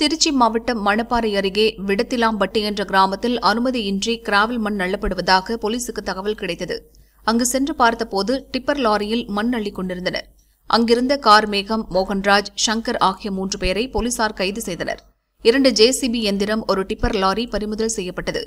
திருச்சி மாவட்டம் மணப்பாறை அருகே விடத்திலாம்பட்டி என்ற கிராமத்தில் அனுமதியின்றி கிராவல் மண் அள்ளப்படுவதாக போலீசுக்கு தகவல் கிடைத்தது அங்கு சென்று பார்த்தபோது டிப்பர் லாரியில் மண் அள்ளி கொண்டிருந்தனர் அங்கிருந்த கார் மேகம் மோகன்ராஜ் சங்கர் ஆகிய மூன்று பேரை போலீசார் கைது செய்தனர் இரண்டு ஜேசிபி எந்திரம் ஒரு டிப்பர் லாரி பறிமுதல் செய்யப்பட்டது